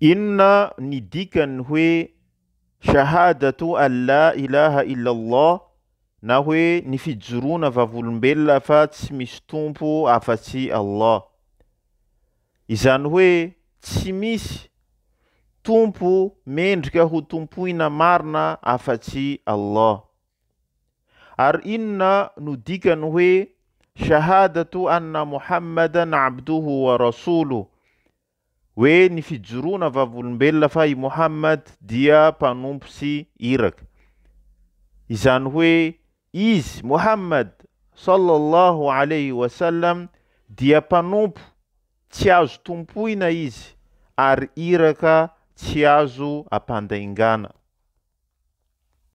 inona ny dikany hoe sahadato anla ilaha illallah na hoe ny fijorona vavolombelona fa tsy misy tompo afa-tsy allah izany hoe tsy misy tompo mendrika ho tompoina marina afa-tsy allah ary inona no dikany hoe sahadato anna mohammadan abdoho wa rasoloh hoe ny fijoroana vavolombelona fa i mohammad dia mpanompo sy iraka izany hoe izy mohammad sall allahu aleihi wasallam dia mpanompo tsy azo tompoina izy ary iraka tsy azo ampandaingana